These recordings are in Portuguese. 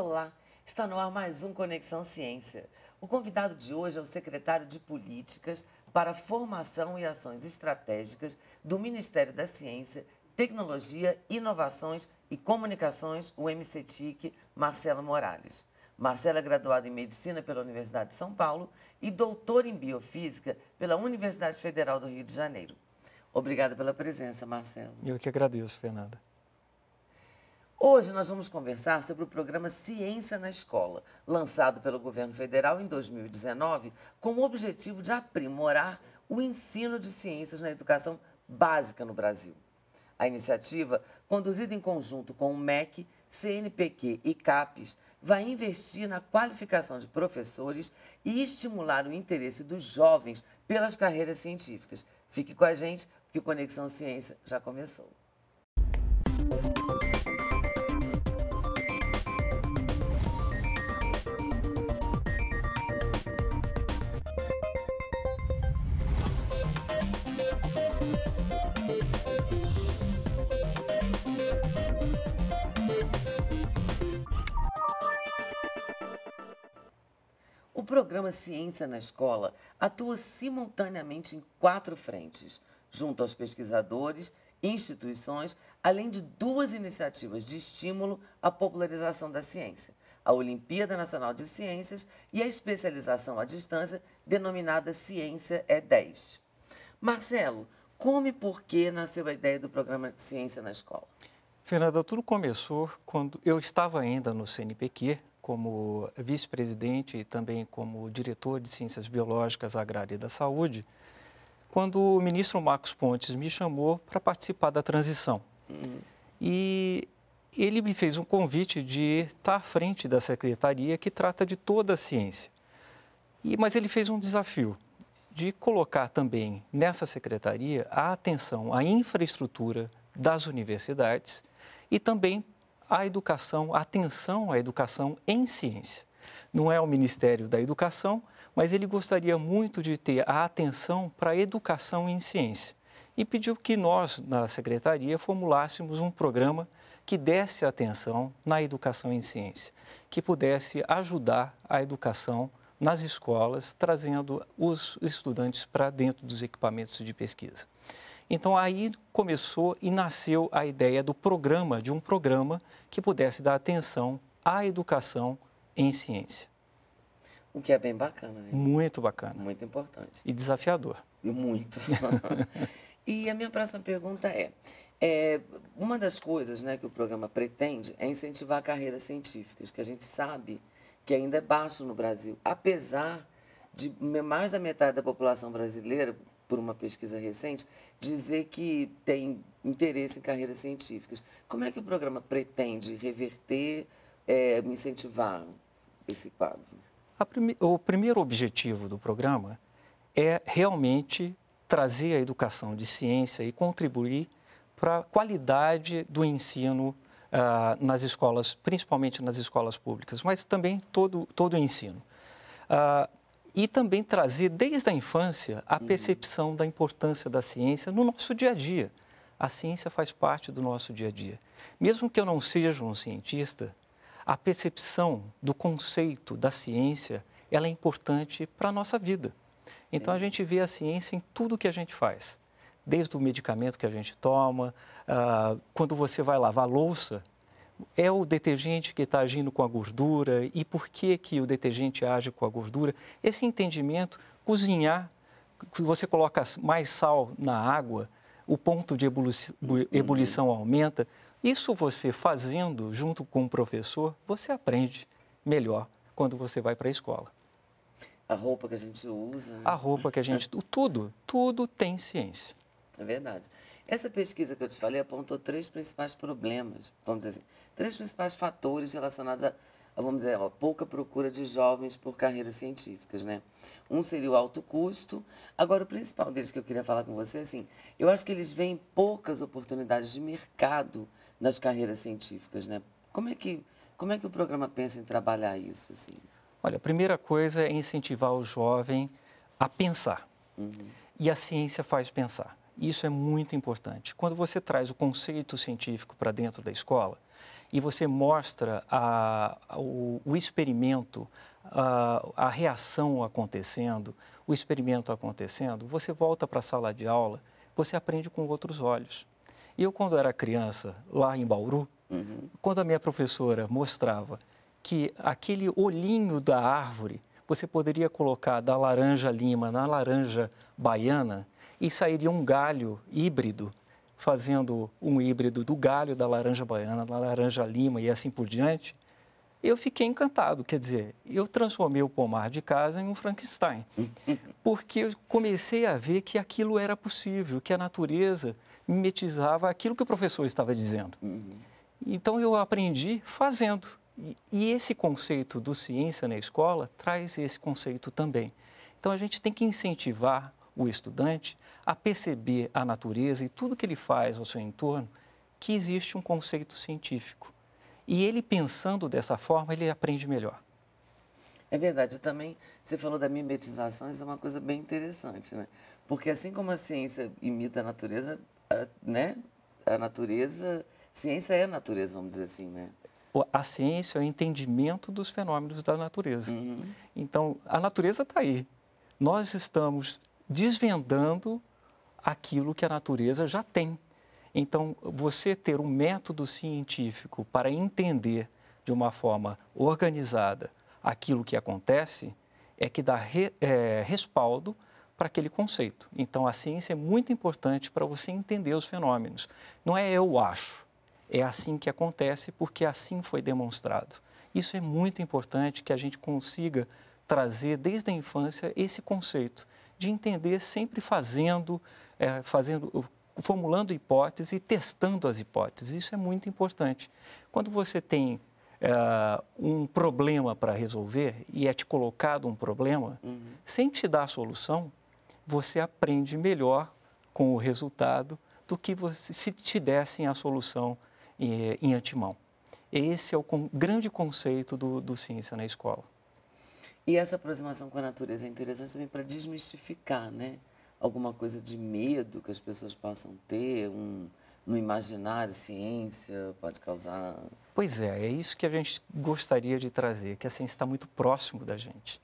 Olá, está no ar mais um Conexão Ciência. O convidado de hoje é o secretário de Políticas para Formação e Ações Estratégicas do Ministério da Ciência, Tecnologia, Inovações e Comunicações, o MCTIC, Marcelo Morales. Marcelo, é graduado em Medicina pela Universidade de São Paulo e doutor em Biofísica pela Universidade Federal do Rio de Janeiro. Obrigada pela presença, Marcelo. Eu que agradeço, Fernanda. Hoje nós vamos conversar sobre o programa Ciência na Escola, lançado pelo governo federal em 2019, com o objetivo de aprimorar o ensino de ciências na educação básica no Brasil. A iniciativa, conduzida em conjunto com o MEC, CNPq e CAPES, vai investir na qualificação de professores e estimular o interesse dos jovens pelas carreiras científicas. Fique com a gente, que o Conexão Ciência já começou. programa Ciência na Escola atua simultaneamente em quatro frentes, junto aos pesquisadores e instituições, além de duas iniciativas de estímulo à popularização da ciência, a Olimpíada Nacional de Ciências e a especialização à distância, denominada Ciência é 10. Marcelo, como e por que nasceu a ideia do programa Ciência na Escola? Fernanda, tudo começou quando eu estava ainda no CNPq, como vice-presidente e também como diretor de Ciências Biológicas, Agrária e da Saúde, quando o ministro Marcos Pontes me chamou para participar da transição. Uhum. E ele me fez um convite de estar à frente da secretaria que trata de toda a ciência. E, mas ele fez um desafio de colocar também nessa secretaria a atenção à infraestrutura das universidades e também a educação, a atenção à educação em ciência. Não é o Ministério da Educação, mas ele gostaria muito de ter a atenção para a educação em ciência e pediu que nós, na secretaria, formulássemos um programa que desse atenção na educação em ciência, que pudesse ajudar a educação nas escolas, trazendo os estudantes para dentro dos equipamentos de pesquisa. Então aí começou e nasceu a ideia do programa, de um programa que pudesse dar atenção à educação em ciência. O que é bem bacana, né? Muito bacana. Muito importante. E desafiador. Muito. e a minha próxima pergunta é, é, uma das coisas né, que o programa pretende é incentivar carreiras científicas, que a gente sabe que ainda é baixo no Brasil, apesar de mais da metade da população brasileira por uma pesquisa recente, dizer que tem interesse em carreiras científicas. Como é que o programa pretende reverter, é, incentivar esse quadro? Prime... O primeiro objetivo do programa é realmente trazer a educação de ciência e contribuir para a qualidade do ensino ah, nas escolas, principalmente nas escolas públicas, mas também todo, todo o ensino. Ah, e também trazer desde a infância a uhum. percepção da importância da ciência no nosso dia a dia. A ciência faz parte do nosso dia a dia. Mesmo que eu não seja um cientista, a percepção do conceito da ciência ela é importante para a nossa vida. Então a gente vê a ciência em tudo que a gente faz, desde o medicamento que a gente toma, ah, quando você vai lavar louça, é o detergente que está agindo com a gordura e por que, que o detergente age com a gordura. Esse entendimento, cozinhar, você coloca mais sal na água, o ponto de uhum. ebulição aumenta. Isso você fazendo junto com o professor, você aprende melhor quando você vai para a escola. A roupa que a gente usa. A roupa que a gente. Tudo, tudo tem ciência. É verdade. Essa pesquisa que eu te falei apontou três principais problemas, vamos dizer assim, três principais fatores relacionados a, a vamos dizer, a pouca procura de jovens por carreiras científicas, né? Um seria o alto custo. Agora, o principal deles que eu queria falar com você, assim, eu acho que eles veem poucas oportunidades de mercado nas carreiras científicas, né? Como é que, como é que o programa pensa em trabalhar isso, assim? Olha, a primeira coisa é incentivar o jovem a pensar. Uhum. E a ciência faz pensar. Isso é muito importante. Quando você traz o conceito científico para dentro da escola, e você mostra a, o, o, experimento, a, a reação acontecendo, o experimento acontecendo, você volta para a sala de aula, você aprende com outros olhos. Eu, quando era criança, lá em Bauru, uhum. quando a minha professora mostrava que aquele olhinho da árvore você poderia colocar da laranja lima na laranja baiana e sairia um galho híbrido fazendo um híbrido do galho da laranja baiana, da laranja lima e assim por diante, eu fiquei encantado. Quer dizer, eu transformei o pomar de casa em um Frankenstein, porque eu comecei a ver que aquilo era possível, que a natureza mimetizava aquilo que o professor estava dizendo. Uhum. Então eu aprendi fazendo. E esse conceito do ciência na escola traz esse conceito também. Então a gente tem que incentivar o estudante a perceber a natureza e tudo que ele faz ao seu entorno que existe um conceito científico. E ele pensando dessa forma, ele aprende melhor. É verdade, também você falou da mimetização, isso é uma coisa bem interessante, né? Porque assim como a ciência imita a natureza, a, né? A natureza, ciência é a natureza, vamos dizer assim, né? A ciência é o entendimento dos fenômenos da natureza. Uhum. Então, a natureza está aí. Nós estamos desvendando aquilo que a natureza já tem. Então, você ter um método científico para entender de uma forma organizada aquilo que acontece é que dá re, é, respaldo para aquele conceito. Então, a ciência é muito importante para você entender os fenômenos. Não é eu acho, é assim que acontece porque assim foi demonstrado. Isso é muito importante que a gente consiga trazer desde a infância esse conceito de entender sempre fazendo, é, fazendo, formulando hipóteses e testando as hipóteses. Isso é muito importante. Quando você tem é, um problema para resolver e é te colocado um problema, uhum. sem te dar a solução, você aprende melhor com o resultado do que você, se te dessem a solução em, é, em antemão. Esse é o grande conceito do, do Ciência na Escola. E essa aproximação com a natureza é interessante também para desmistificar, né? Alguma coisa de medo que as pessoas possam ter, um, no imaginário, ciência pode causar. Pois é, é isso que a gente gostaria de trazer, que a ciência está muito próximo da gente.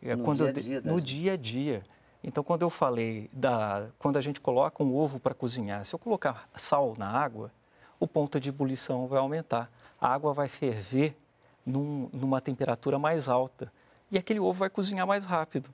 É no dia a dia. Eu, no gente. dia a dia. Então, quando eu falei da, quando a gente coloca um ovo para cozinhar, se eu colocar sal na água, o ponto de ebulição vai aumentar. A água vai ferver num, numa temperatura mais alta e aquele ovo vai cozinhar mais rápido.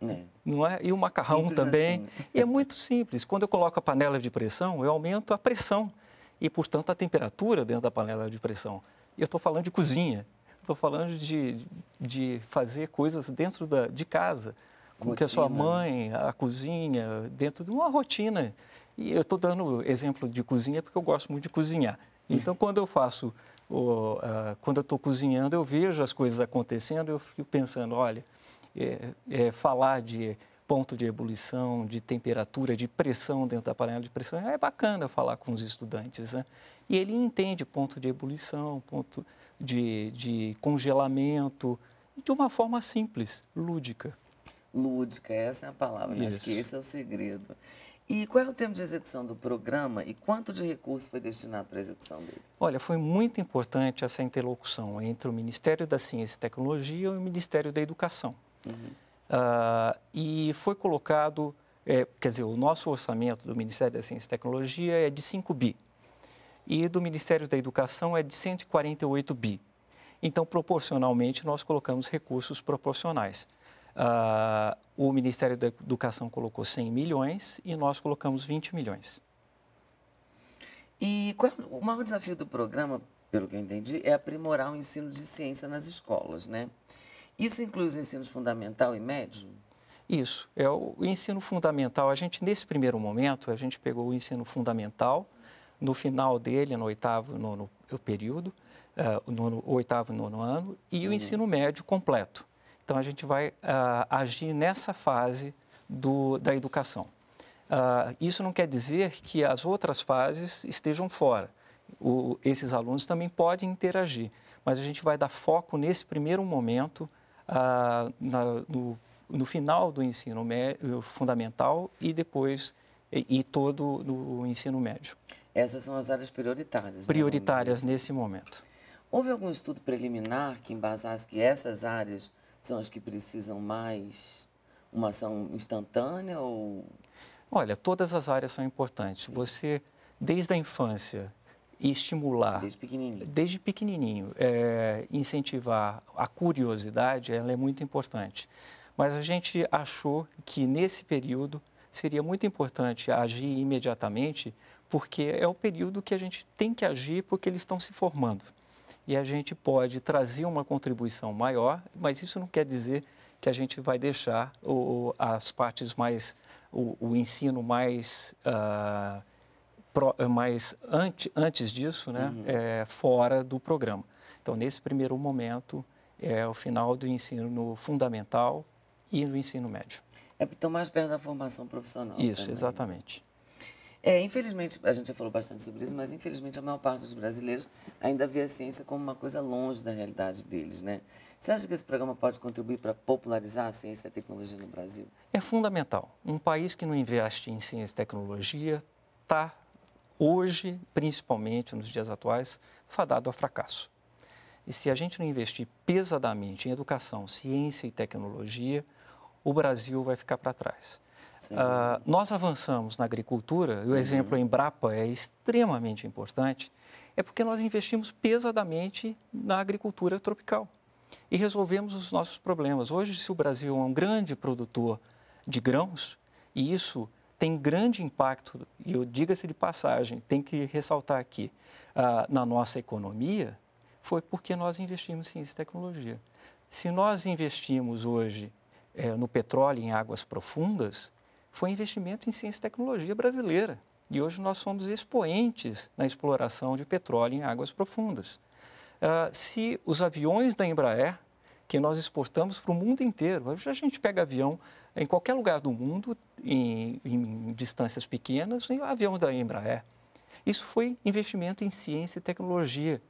É. Não é? E o macarrão simples também. Assim. E é muito simples. Quando eu coloco a panela de pressão, eu aumento a pressão e, portanto, a temperatura dentro da panela de pressão. E eu estou falando de cozinha, estou falando de, de fazer coisas dentro da, de casa, com que a sua mãe, a cozinha, dentro de uma rotina. E eu estou dando exemplo de cozinha porque eu gosto muito de cozinhar. Então, quando eu faço, quando eu estou cozinhando, eu vejo as coisas acontecendo, eu fico pensando, olha, é, é, falar de ponto de ebulição, de temperatura, de pressão dentro da panela de pressão, é bacana falar com os estudantes, né? E ele entende ponto de ebulição, ponto de, de congelamento, de uma forma simples, lúdica. Lúdica, essa é a palavra, acho que esse é o segredo. E qual é o tempo de execução do programa e quanto de recurso foi destinado para a execução dele? Olha, foi muito importante essa interlocução entre o Ministério da Ciência e Tecnologia e o Ministério da Educação. Uhum. Uh, e foi colocado, é, quer dizer, o nosso orçamento do Ministério da Ciência e Tecnologia é de 5 bi e do Ministério da Educação é de 148 bi. Então, proporcionalmente, nós colocamos recursos proporcionais. Uh, o Ministério da Educação colocou 100 milhões e nós colocamos 20 milhões. E qual, o maior desafio do programa, pelo que eu entendi, é aprimorar o ensino de ciência nas escolas, né? Isso inclui os ensinos fundamental e médio? Isso, é o ensino fundamental. A gente, nesse primeiro momento, a gente pegou o ensino fundamental, no final dele, no oitavo, nono período, uh, oitavo e nono ano, e uhum. o ensino médio completo. Então, a gente vai uh, agir nessa fase do, da educação. Uh, isso não quer dizer que as outras fases estejam fora. O, esses alunos também podem interagir, mas a gente vai dar foco nesse primeiro momento, uh, na, no, no, final do ensino eh, fundamental e depois e, e todo o ensino médio. Essas são as áreas prioritárias. Né? Prioritárias né? nesse momento. Houve algum estudo preliminar que embasasse que essas áreas são as que precisam mais uma ação instantânea ou Olha, todas as áreas são importantes. Você, desde a infância, estimular. Desde pequenininho. Desde pequenininho. É, incentivar a curiosidade, ela é muito importante. Mas a gente achou que nesse período seria muito importante agir imediatamente, porque é o período que a gente tem que agir porque eles estão se formando e a gente pode trazer uma contribuição maior, mas isso não quer dizer que a gente vai deixar o, as partes mais, o, o ensino mais, uh, pro, mais antes, antes disso, né, uhum. é, fora do programa. Então, nesse primeiro momento, é o final do ensino fundamental e do ensino médio. É, então mais perto da formação profissional. Isso, também. exatamente. É, infelizmente, a gente já falou bastante sobre isso, mas infelizmente a maior parte dos brasileiros ainda vê a ciência como uma coisa longe da realidade deles, né? Você acha que esse programa pode contribuir para popularizar a ciência e a tecnologia no Brasil? É fundamental. Um país que não investe em ciência e tecnologia está, hoje, principalmente nos dias atuais, fadado ao fracasso. E se a gente não investir pesadamente em educação, ciência e tecnologia, o Brasil vai ficar para trás. Ah, nós avançamos na agricultura, e o uhum. exemplo Embrapa é extremamente importante, é porque nós investimos pesadamente na agricultura tropical e resolvemos os nossos problemas. Hoje, se o Brasil é um grande produtor de grãos, e isso tem grande impacto, e eu diga-se de passagem, tem que ressaltar aqui, ah, na nossa economia, foi porque nós investimos em ciência e tecnologia. Se nós investimos hoje é, no petróleo em águas profundas, foi investimento em ciência e tecnologia brasileira. E hoje nós somos expoentes na exploração de petróleo em águas profundas. Uh, se os aviões da Embraer, que nós exportamos para o mundo inteiro, hoje a gente pega avião em qualquer lugar do mundo, em, em distâncias pequenas, o avião da Embraer. Isso foi investimento em ciência e tecnologia.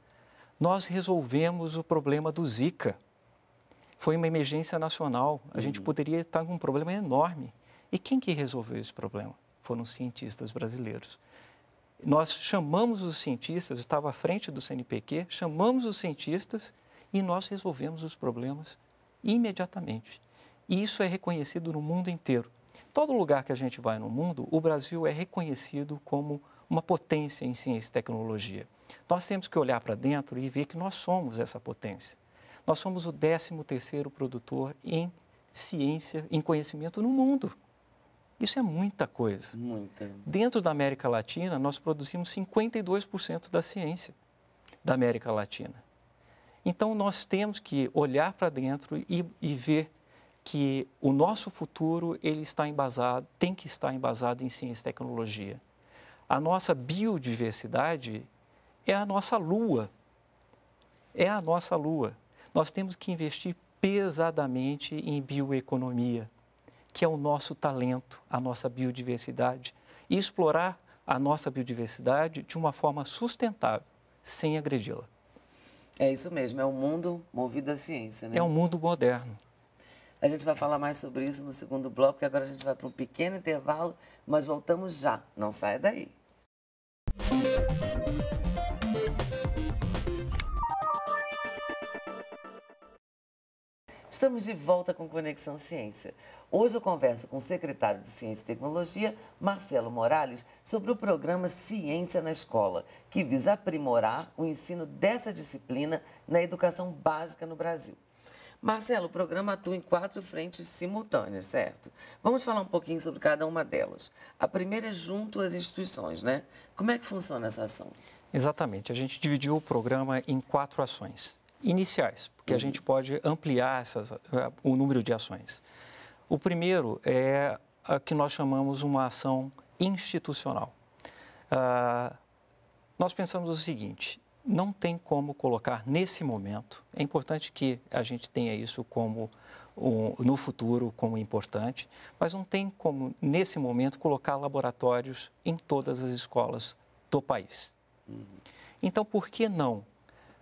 Nós resolvemos o problema do Zika. Foi uma emergência nacional. A uhum. gente poderia estar com um problema enorme e quem que resolveu esse problema? Foram os cientistas brasileiros. Nós chamamos os cientistas, eu estava à frente do CNPq, chamamos os cientistas e nós resolvemos os problemas imediatamente. E isso é reconhecido no mundo inteiro. Todo lugar que a gente vai no mundo, o Brasil é reconhecido como uma potência em ciência e tecnologia. Nós temos que olhar para dentro e ver que nós somos essa potência. Nós somos o 13º produtor em ciência, em conhecimento no mundo. Isso é muita coisa. Muita. Dentro da América Latina, nós produzimos 52% da ciência da América Latina. Então, nós temos que olhar para dentro e, e, ver que o nosso futuro ele está embasado, tem que estar embasado em ciência e tecnologia. A nossa biodiversidade é a nossa lua. É a nossa lua. Nós temos que investir pesadamente em bioeconomia que é o nosso talento, a nossa biodiversidade, e explorar a nossa biodiversidade de uma forma sustentável, sem agredi-la. É isso mesmo, é um mundo movido à ciência, né? É um mundo moderno. A gente vai falar mais sobre isso no segundo bloco, que agora a gente vai para um pequeno intervalo, mas voltamos já. Não saia daí. Música Estamos de volta com Conexão Ciência. Hoje eu converso com o secretário de Ciência e Tecnologia, Marcelo Morales, sobre o programa Ciência na Escola, que visa aprimorar o ensino dessa disciplina na educação básica no Brasil. Marcelo, o programa atua em quatro frentes simultâneas, certo? Vamos falar um pouquinho sobre cada uma delas. A primeira é junto às instituições, né? Como é que funciona essa ação? Exatamente. A gente dividiu o programa em quatro ações iniciais que a uhum. gente pode ampliar essas, eh, o número de ações. O primeiro é a que nós chamamos uma ação institucional. Ah, nós pensamos o seguinte: não tem como colocar nesse momento, é importante que a gente tenha isso como no futuro como importante, mas não tem como nesse momento colocar laboratórios em todas as escolas do país. Uhum. Então, por que não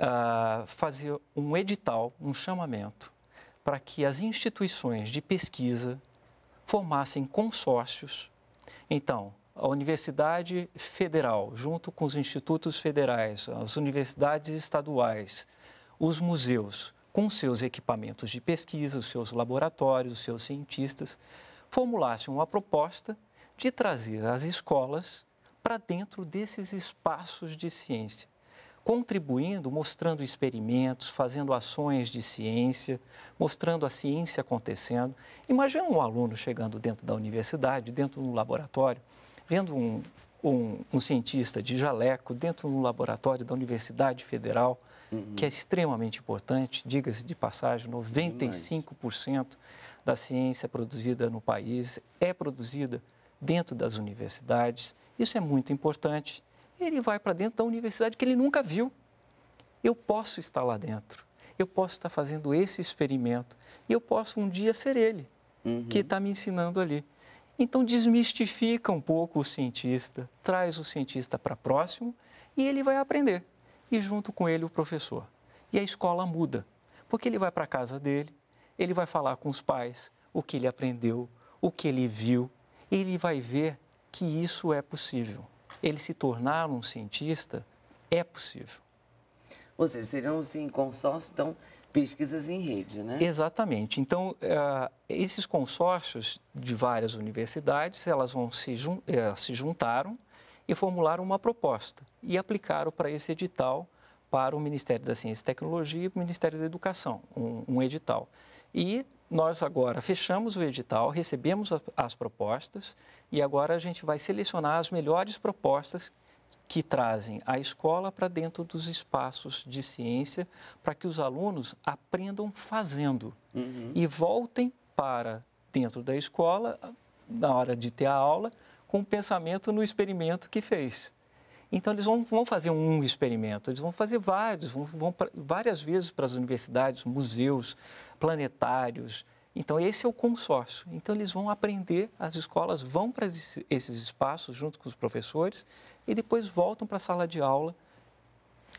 uh, fazer um edital, um chamamento, para que as instituições de pesquisa formassem consórcios. Então, a Universidade Federal, junto com os institutos federais, as universidades estaduais, os museus, com seus equipamentos de pesquisa, os seus laboratórios, os seus cientistas, formulassem uma proposta de trazer as escolas para dentro desses espaços de ciência contribuindo, mostrando experimentos, fazendo ações de ciência, mostrando a ciência acontecendo. Imagina um aluno chegando dentro da universidade, dentro de um laboratório, vendo um, um, um cientista de jaleco dentro de um laboratório da Universidade Federal, uhum. que é extremamente importante, diga-se de passagem, 95% da ciência produzida no país é produzida dentro das universidades. Isso é muito importante ele vai para dentro da universidade que ele nunca viu. Eu posso estar lá dentro, eu posso estar fazendo esse experimento e eu posso um dia ser ele uhum. que está me ensinando ali. Então desmistifica um pouco o cientista, traz o cientista para próximo e ele vai aprender. E junto com ele o professor. E a escola muda, porque ele vai para a casa dele, ele vai falar com os pais o que ele aprendeu, o que ele viu, ele vai ver que isso é possível ele se tornar um cientista é possível. Ou seja, serão sim consórcios, então pesquisas em rede, né? Exatamente. Então, eh, esses consórcios de várias universidades, elas vão se, eh, se juntaram e formularam uma proposta e aplicaram para esse edital para o Ministério da Ciência e Tecnologia e o Ministério da Educação, um, um edital. E nós agora fechamos o edital, recebemos as propostas e agora a gente vai selecionar as melhores propostas que trazem a escola para dentro dos espaços de ciência, para que os alunos aprendam fazendo uhum. e voltem para dentro da escola, na hora de ter a aula, com o pensamento no experimento que fez. Então, eles vão, vão fazer um experimento, eles vão fazer vários, vão, vão pra, várias vezes para as universidades, museus, planetários. Então, esse é o consórcio. Então, eles vão aprender, as escolas vão para esses espaços junto com os professores e depois voltam para a sala de aula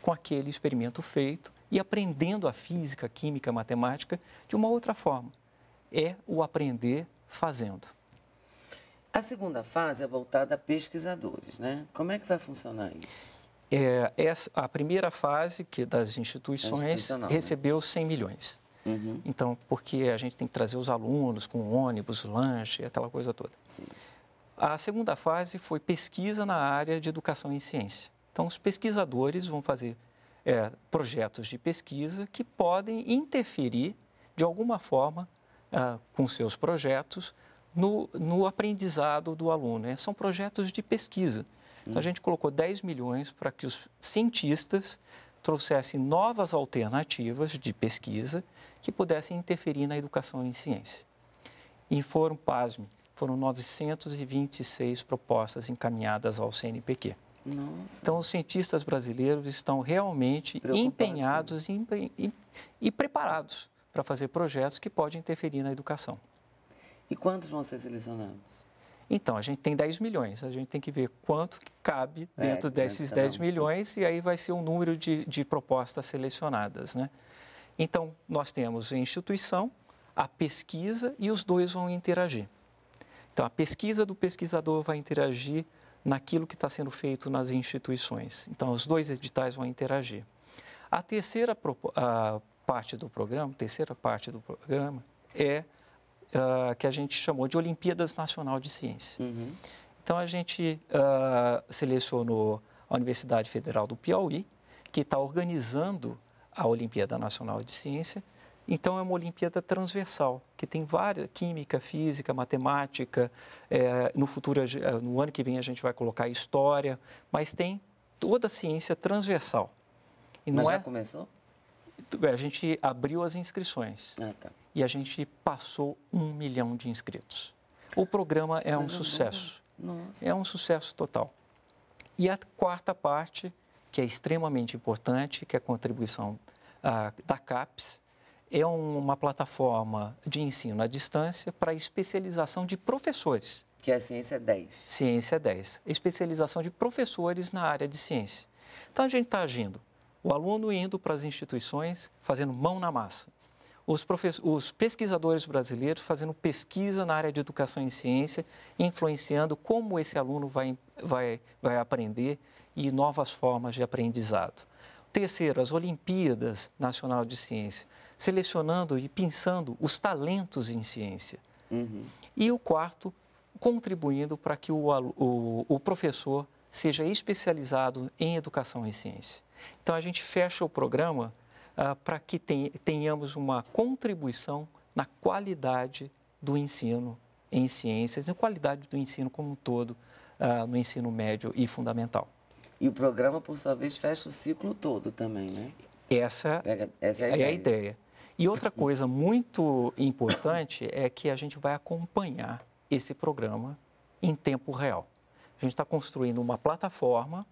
com aquele experimento feito e aprendendo a física, química, matemática de uma outra forma. É o aprender fazendo. A segunda fase é voltada a pesquisadores, né? Como é que vai funcionar isso? É, essa, a primeira fase, que é das instituições, né? recebeu 100 milhões. Uhum. Então, porque a gente tem que trazer os alunos com ônibus, lanche, aquela coisa toda. Sim. A segunda fase foi pesquisa na área de educação em ciência. Então, os pesquisadores vão fazer é, projetos de pesquisa que podem interferir, de alguma forma, ah, com seus projetos, no, no aprendizado do aluno. Né? São projetos de pesquisa. Então, a hum. gente colocou 10 milhões para que os cientistas trouxessem novas alternativas de pesquisa que pudessem interferir na educação em ciência. E foram, pasme, foram 926 propostas encaminhadas ao CNPq. Nossa. Então, os cientistas brasileiros estão realmente né? empenhados e, e, e preparados para fazer projetos que podem interferir na educação. E quantos vão ser selecionados? Então, a gente tem 10 milhões, a gente tem que ver quanto cabe é, dentro é, desses 10 milhões e aí vai ser o um número de, de propostas selecionadas, né? Então, nós temos a instituição, a pesquisa e os dois vão interagir. Então, a pesquisa do pesquisador vai interagir naquilo que está sendo feito nas instituições. Então, os dois editais vão interagir. A terceira a parte do programa, terceira parte do programa é uh, que a gente chamou de Olimpíadas Nacional de Ciência. Uhum. Então, a gente uh, selecionou a Universidade Federal do Piauí, que está organizando a Olimpíada Nacional de Ciência. Então, é uma Olimpíada transversal, que tem várias, química, física, matemática, é, no futuro, ah, no ano que vem, a gente vai colocar história, mas tem toda a ciência transversal. E mas já é... começou? A gente abriu as inscrições. Ah, tá e a gente passou um milhão de inscritos. O programa é um sucesso. Nossa. É um sucesso total. E a quarta parte, que é extremamente importante, que é a contribuição ah, da CAPES, é uma plataforma de ensino à distância para especialização de professores. Que é a Ciência 10. Ciência 10. Especialização de professores na área de ciência. Então, a gente está agindo. O aluno indo para as instituições, fazendo mão na massa os, os, pesquisadores brasileiros fazendo pesquisa na área de educação em ciência, influenciando como esse aluno vai, vai, vai aprender e novas formas de aprendizado. Terceiro, as Olimpíadas Nacional de Ciência, selecionando e pensando os talentos em ciência. Uhum. E o quarto, contribuindo para que o, o, o professor seja especializado em educação em ciência. Então, a gente fecha o programa ah, para que tenhamos uma contribuição na qualidade do ensino em ciências, na qualidade do ensino como um todo, ah, no ensino médio e fundamental. E o programa, por sua vez, fecha o ciclo todo também, né? Essa, essa é, a, é a ideia. E outra coisa muito importante é que a gente vai acompanhar esse programa em tempo real. A gente está construindo uma plataforma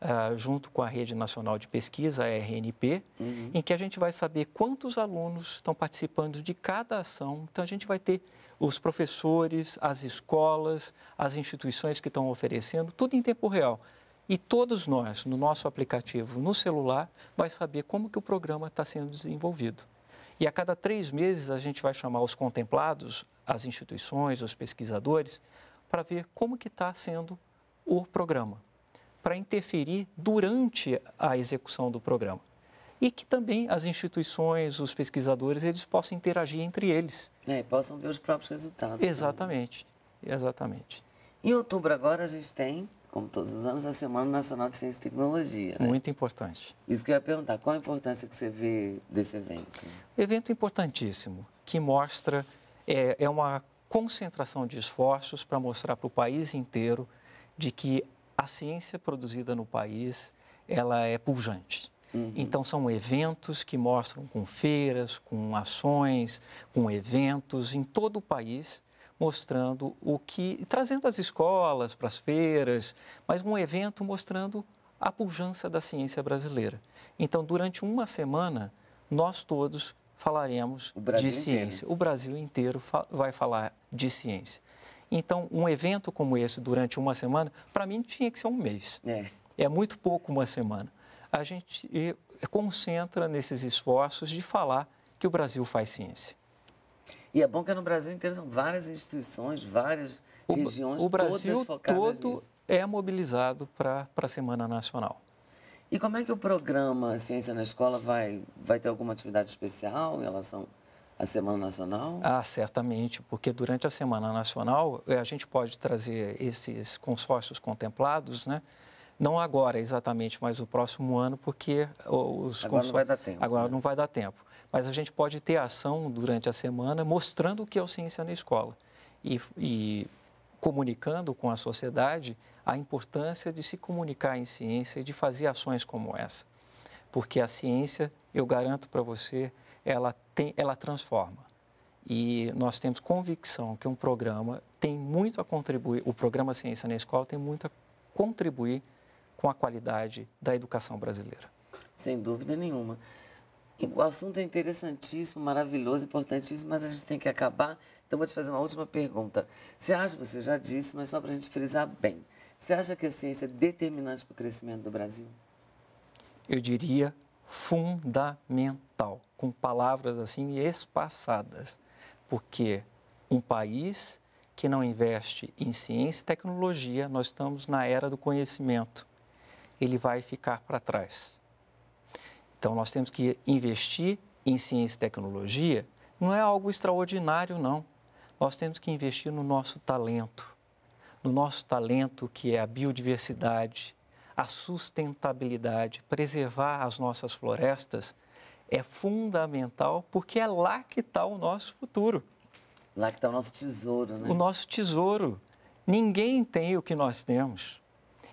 uh, junto com a Rede Nacional de Pesquisa, a RNP, uhum. em que a gente vai saber quantos alunos estão participando de cada ação. Então, a gente vai ter os professores, as escolas, as instituições que estão oferecendo, tudo em tempo real. E todos nós, no nosso aplicativo, no celular, vai saber como que o programa está sendo desenvolvido. E a cada três meses a gente vai chamar os contemplados, as instituições, os pesquisadores, para ver como que está sendo o programa para interferir durante a execução do programa. E que também as instituições, os pesquisadores, eles possam interagir entre eles. É, possam ver os próprios resultados. Exatamente, também. exatamente. Em outubro agora a gente tem, como todos os anos, a Semana Nacional de Ciência e Tecnologia. Né? Muito importante. Isso que eu ia perguntar, qual a importância que você vê desse evento? Evento importantíssimo, que mostra, é, é uma concentração de esforços para mostrar para o país inteiro de que a ciência produzida no país, ela é pujante. Uhum. Então, são eventos que mostram com feiras, com ações, com eventos em todo o país, mostrando o que. trazendo as escolas para as feiras, mas um evento mostrando a pujança da ciência brasileira. Então, durante uma semana, nós todos falaremos de ciência. Inteiro. O Brasil inteiro vai falar de ciência. Então, um evento como esse durante uma semana, para mim tinha que ser um mês. É. é muito pouco uma semana. A gente é, concentra nesses esforços de falar que o Brasil faz ciência. E é bom que é no Brasil inteiro são várias instituições, várias o, regiões, o Brasil todo nisso. é mobilizado para a Semana Nacional. E como é que o programa Ciência na Escola vai, vai ter alguma atividade especial em relação a Semana Nacional? Ah, certamente, porque durante a Semana Nacional eh, a gente pode trazer esses consórcios contemplados, né? Não agora exatamente, mas o próximo ano, porque os agora consórcios... não vai dar tempo. Agora né? não vai dar tempo. Mas a gente pode ter ação durante a semana mostrando o que é o ciência na escola e, e comunicando com a sociedade a importância de se comunicar em ciência e de fazer ações como essa. Porque a ciência, eu garanto para você, ela tem, ela transforma. E nós temos convicção que um programa tem muito a contribuir, o programa Ciência na Escola tem muito a contribuir com a qualidade da educação brasileira. Sem dúvida nenhuma. O assunto é interessantíssimo, maravilhoso, importantíssimo, mas a gente tem que acabar. Então, vou te fazer uma última pergunta. Você acha, você já disse, mas só para a gente frisar bem, você acha que a ciência é determinante para o crescimento do Brasil? Eu diria fundamental, com palavras assim espaçadas, porque um país que não investe em ciência e tecnologia, nós estamos na era do conhecimento, ele vai ficar para trás. Então, nós temos que investir em ciência e tecnologia, não é algo extraordinário, não. Nós temos que investir no nosso talento, no nosso talento que é a biodiversidade, a sustentabilidade, preservar as nossas florestas é fundamental porque é lá que está o nosso futuro. Lá que está o nosso tesouro, né? O nosso tesouro. Ninguém tem o que nós temos.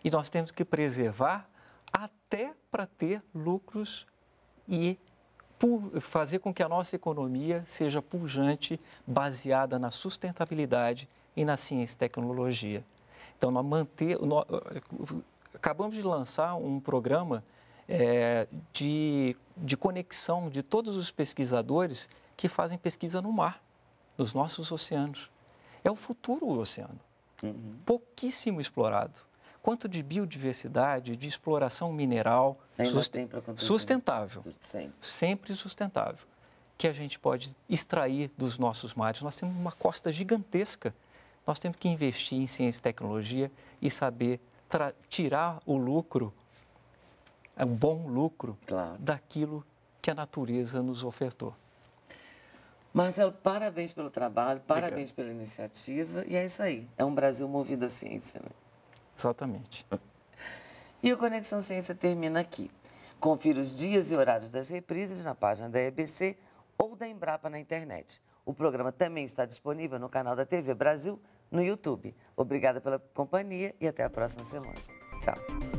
E nós temos que preservar até para ter lucros e fazer com que a nossa economia seja pujante, baseada na sustentabilidade e na ciência e tecnologia. Então, nós manter, acabamos de lançar um programa é, de, de conexão de todos os pesquisadores que fazem pesquisa no mar, nos nossos oceanos. É o futuro o oceano, uhum. pouquíssimo explorado. Quanto de biodiversidade, de exploração mineral, sustentável, sempre. sempre sustentável, que a gente pode extrair dos nossos mares. Nós temos uma costa gigantesca. Nós temos que investir em ciência e tecnologia e saber tirar o lucro, o é um bom lucro, claro. daquilo que a natureza nos ofertou. Marcelo, parabéns pelo trabalho, parabéns pela iniciativa e é isso aí. É um Brasil movido à ciência. Né? Exatamente. E o Conexão Ciência termina aqui. Confira os dias e horários das reprises na página da EBC ou da Embrapa na internet. O programa também está disponível no canal da TV Brasil no YouTube. Obrigada pela companhia e até a próxima semana. Tchau.